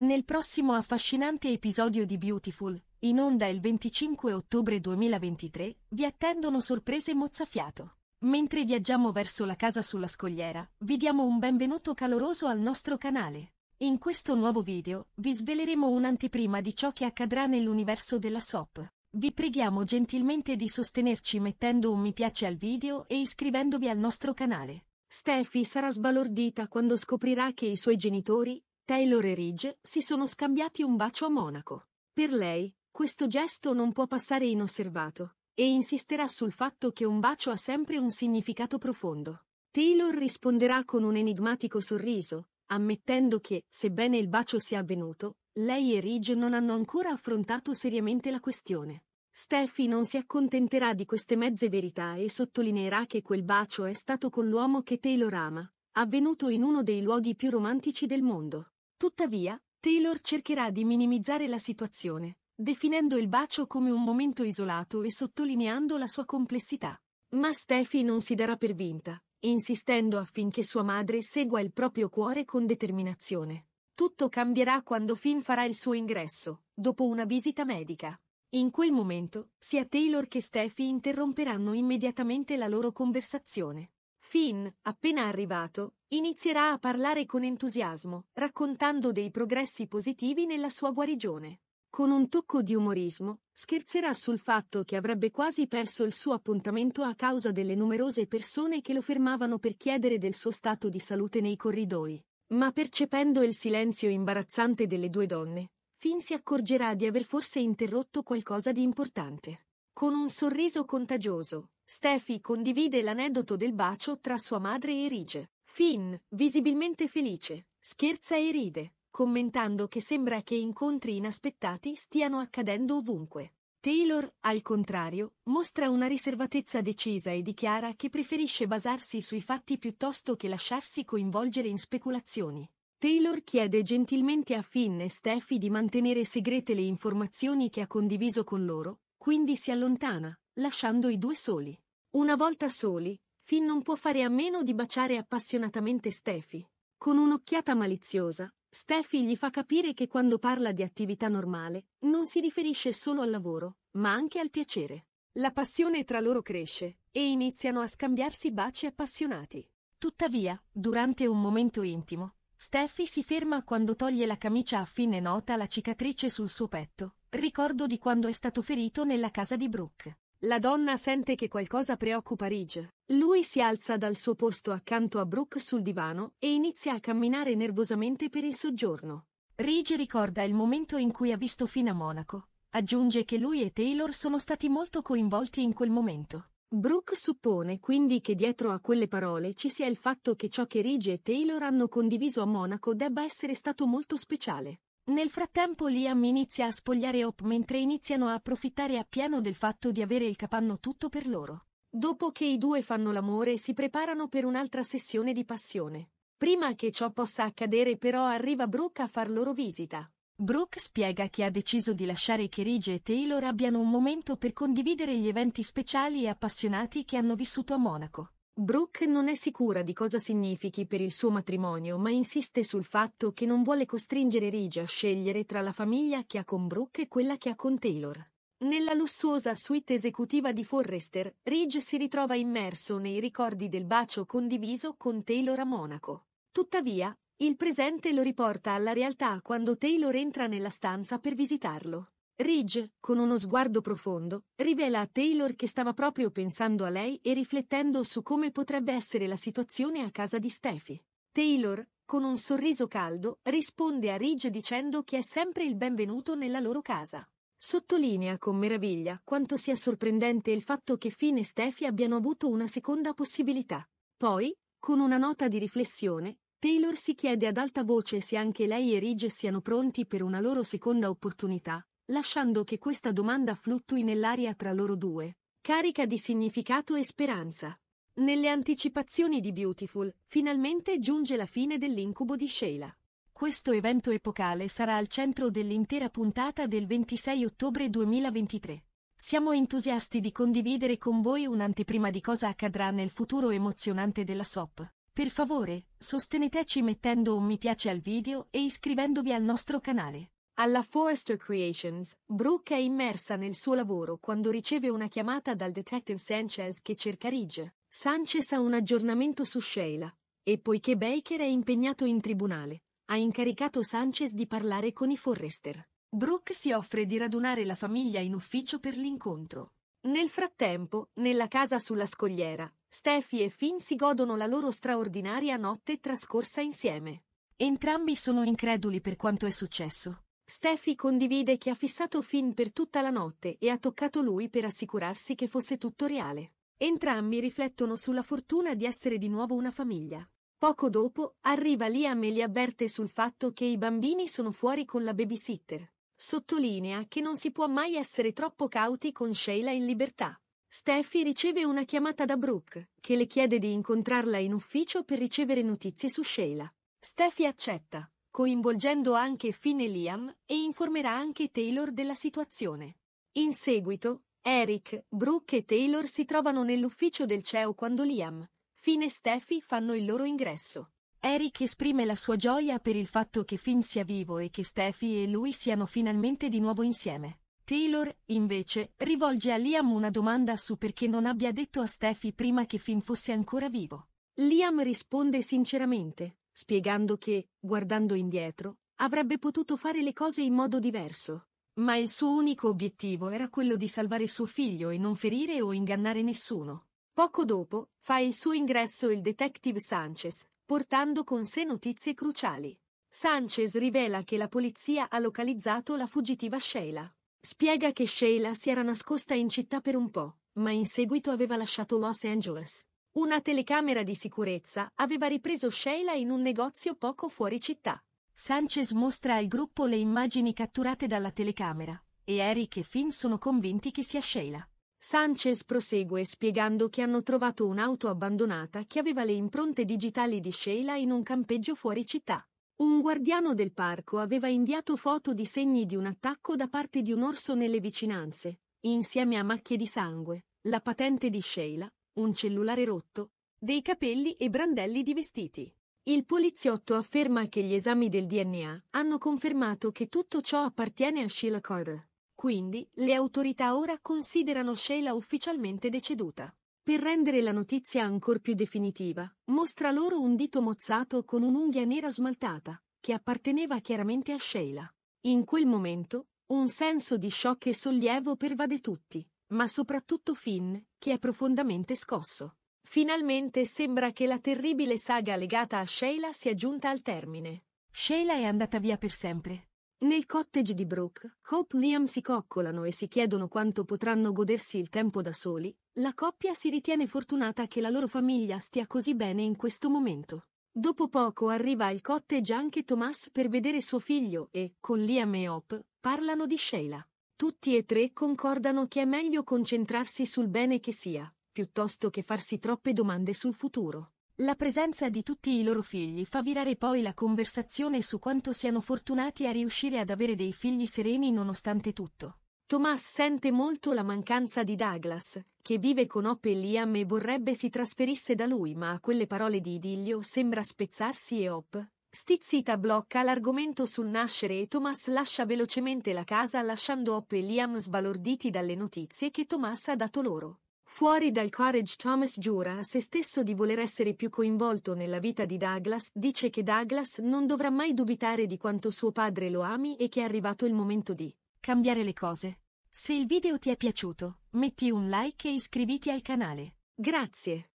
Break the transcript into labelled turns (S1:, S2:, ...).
S1: Nel prossimo affascinante episodio di Beautiful, in onda il 25 ottobre 2023, vi attendono sorprese mozzafiato. Mentre viaggiamo verso la casa sulla scogliera, vi diamo un benvenuto caloroso al nostro canale. In questo nuovo video, vi sveleremo un'anteprima di ciò che accadrà nell'universo della SOP. Vi preghiamo gentilmente di sostenerci mettendo un mi piace al video e iscrivendovi al nostro canale. Steffi sarà sbalordita quando scoprirà che i suoi genitori, Taylor e Ridge si sono scambiati un bacio a Monaco. Per lei, questo gesto non può passare inosservato, e insisterà sul fatto che un bacio ha sempre un significato profondo. Taylor risponderà con un enigmatico sorriso, ammettendo che, sebbene il bacio sia avvenuto, lei e Ridge non hanno ancora affrontato seriamente la questione. Steffi non si accontenterà di queste mezze verità e sottolineerà che quel bacio è stato con l'uomo che Taylor ama, avvenuto in uno dei luoghi più romantici del mondo. Tuttavia, Taylor cercherà di minimizzare la situazione, definendo il bacio come un momento isolato e sottolineando la sua complessità. Ma Steffi non si darà per vinta, insistendo affinché sua madre segua il proprio cuore con determinazione. Tutto cambierà quando Finn farà il suo ingresso, dopo una visita medica. In quel momento, sia Taylor che Steffi interromperanno immediatamente la loro conversazione. Finn, appena arrivato, inizierà a parlare con entusiasmo, raccontando dei progressi positivi nella sua guarigione. Con un tocco di umorismo, scherzerà sul fatto che avrebbe quasi perso il suo appuntamento a causa delle numerose persone che lo fermavano per chiedere del suo stato di salute nei corridoi. Ma percependo il silenzio imbarazzante delle due donne, Finn si accorgerà di aver forse interrotto qualcosa di importante. Con un sorriso contagioso, Steffi condivide l'aneddoto del bacio tra sua madre e Rige. Finn, visibilmente felice, scherza e ride, commentando che sembra che incontri inaspettati stiano accadendo ovunque. Taylor, al contrario, mostra una riservatezza decisa e dichiara che preferisce basarsi sui fatti piuttosto che lasciarsi coinvolgere in speculazioni. Taylor chiede gentilmente a Finn e Steffi di mantenere segrete le informazioni che ha condiviso con loro, quindi si allontana, lasciando i due soli. Una volta soli, Finn non può fare a meno di baciare appassionatamente Steffi. Con un'occhiata maliziosa, Steffi gli fa capire che quando parla di attività normale, non si riferisce solo al lavoro, ma anche al piacere. La passione tra loro cresce e iniziano a scambiarsi baci appassionati. Tuttavia, durante un momento intimo, Steffi si ferma quando toglie la camicia a fine nota la cicatrice sul suo petto, ricordo di quando è stato ferito nella casa di Brooke. La donna sente che qualcosa preoccupa Ridge. Lui si alza dal suo posto accanto a Brooke sul divano e inizia a camminare nervosamente per il soggiorno. Ridge ricorda il momento in cui ha visto Fina Monaco. Aggiunge che lui e Taylor sono stati molto coinvolti in quel momento. Brooke suppone quindi che dietro a quelle parole ci sia il fatto che ciò che Ridge e Taylor hanno condiviso a Monaco debba essere stato molto speciale. Nel frattempo Liam inizia a spogliare Hop mentre iniziano a approfittare appieno del fatto di avere il capanno tutto per loro. Dopo che i due fanno l'amore si preparano per un'altra sessione di passione. Prima che ciò possa accadere però arriva Brooke a far loro visita. Brooke spiega che ha deciso di lasciare che Ridge e Taylor abbiano un momento per condividere gli eventi speciali e appassionati che hanno vissuto a Monaco. Brooke non è sicura di cosa significhi per il suo matrimonio, ma insiste sul fatto che non vuole costringere Ridge a scegliere tra la famiglia che ha con Brooke e quella che ha con Taylor. Nella lussuosa suite esecutiva di Forrester, Ridge si ritrova immerso nei ricordi del bacio condiviso con Taylor a Monaco. Tuttavia, il presente lo riporta alla realtà quando Taylor entra nella stanza per visitarlo. Ridge, con uno sguardo profondo, rivela a Taylor che stava proprio pensando a lei e riflettendo su come potrebbe essere la situazione a casa di Steffi. Taylor, con un sorriso caldo, risponde a Ridge dicendo che è sempre il benvenuto nella loro casa. Sottolinea con meraviglia quanto sia sorprendente il fatto che Finn e Steffi abbiano avuto una seconda possibilità. Poi, con una nota di riflessione, Taylor si chiede ad alta voce se anche lei e Ridge siano pronti per una loro seconda opportunità, lasciando che questa domanda fluttui nell'aria tra loro due, carica di significato e speranza. Nelle anticipazioni di Beautiful, finalmente giunge la fine dell'incubo di Sheila. Questo evento epocale sarà al centro dell'intera puntata del 26 ottobre 2023. Siamo entusiasti di condividere con voi un'anteprima di cosa accadrà nel futuro emozionante della SOP. Per favore, sosteneteci mettendo un mi piace al video e iscrivendovi al nostro canale. Alla Forrester Creations, Brooke è immersa nel suo lavoro quando riceve una chiamata dal detective Sanchez che cerca Ridge. Sanchez ha un aggiornamento su Sheila, e poiché Baker è impegnato in tribunale, ha incaricato Sanchez di parlare con i Forrester. Brooke si offre di radunare la famiglia in ufficio per l'incontro. Nel frattempo, nella casa sulla scogliera, Steffi e Finn si godono la loro straordinaria notte trascorsa insieme. Entrambi sono increduli per quanto è successo Steffi condivide che ha fissato Finn per tutta la notte e ha toccato lui per assicurarsi che fosse tutto reale. Entrambi riflettono sulla fortuna di essere di nuovo una famiglia. Poco dopo, arriva Liam e li avverte sul fatto che i bambini sono fuori con la babysitter. Sottolinea che non si può mai essere troppo cauti con Sheila in libertà. Steffi riceve una chiamata da Brooke, che le chiede di incontrarla in ufficio per ricevere notizie su Sheila. Steffi accetta, coinvolgendo anche Finn e Liam, e informerà anche Taylor della situazione. In seguito, Eric, Brooke e Taylor si trovano nell'ufficio del CEO quando Liam, Finn e Steffi fanno il loro ingresso. Eric esprime la sua gioia per il fatto che Finn sia vivo e che Steffi e lui siano finalmente di nuovo insieme. Taylor, invece, rivolge a Liam una domanda su perché non abbia detto a Steffi prima che Finn fosse ancora vivo. Liam risponde sinceramente, spiegando che, guardando indietro, avrebbe potuto fare le cose in modo diverso. Ma il suo unico obiettivo era quello di salvare suo figlio e non ferire o ingannare nessuno. Poco dopo, fa il suo ingresso il detective Sanchez, portando con sé notizie cruciali. Sanchez rivela che la polizia ha localizzato la fuggitiva Sheila. Spiega che Sheila si era nascosta in città per un po', ma in seguito aveva lasciato Los Angeles una telecamera di sicurezza aveva ripreso Sheila in un negozio poco fuori città. Sanchez mostra al gruppo le immagini catturate dalla telecamera, e Eric e Finn sono convinti che sia Sheila. Sanchez prosegue spiegando che hanno trovato un'auto abbandonata che aveva le impronte digitali di Sheila in un campeggio fuori città. Un guardiano del parco aveva inviato foto di segni di un attacco da parte di un orso nelle vicinanze, insieme a macchie di sangue, la patente di Sheila, un cellulare rotto, dei capelli e brandelli di vestiti. Il poliziotto afferma che gli esami del DNA hanno confermato che tutto ciò appartiene a Sheila Carter. Quindi, le autorità ora considerano Sheila ufficialmente deceduta. Per rendere la notizia ancora più definitiva, mostra loro un dito mozzato con un'unghia nera smaltata, che apparteneva chiaramente a Sheila. In quel momento, un senso di shock e sollievo pervade tutti ma soprattutto Finn, che è profondamente scosso. Finalmente sembra che la terribile saga legata a Sheila sia giunta al termine. Sheila è andata via per sempre. Nel cottage di Brooke, Hope e Liam si coccolano e si chiedono quanto potranno godersi il tempo da soli. La coppia si ritiene fortunata che la loro famiglia stia così bene in questo momento. Dopo poco arriva al cottage anche Thomas per vedere suo figlio e, con Liam e Hope, parlano di Sheila. Tutti e tre concordano che è meglio concentrarsi sul bene che sia, piuttosto che farsi troppe domande sul futuro. La presenza di tutti i loro figli fa virare poi la conversazione su quanto siano fortunati a riuscire ad avere dei figli sereni nonostante tutto. Thomas sente molto la mancanza di Douglas, che vive con Hope e Liam e vorrebbe si trasferisse da lui, ma a quelle parole di idillio sembra spezzarsi e Hope, Stizzita blocca l'argomento sul nascere e Thomas lascia velocemente la casa lasciando Hop e Liam sbalorditi dalle notizie che Thomas ha dato loro. Fuori dal courage Thomas giura a se stesso di voler essere più coinvolto nella vita di Douglas, dice che Douglas non dovrà mai dubitare di quanto suo padre lo ami e che è arrivato il momento di cambiare le cose. Se il video ti è piaciuto, metti un like e iscriviti al canale. Grazie.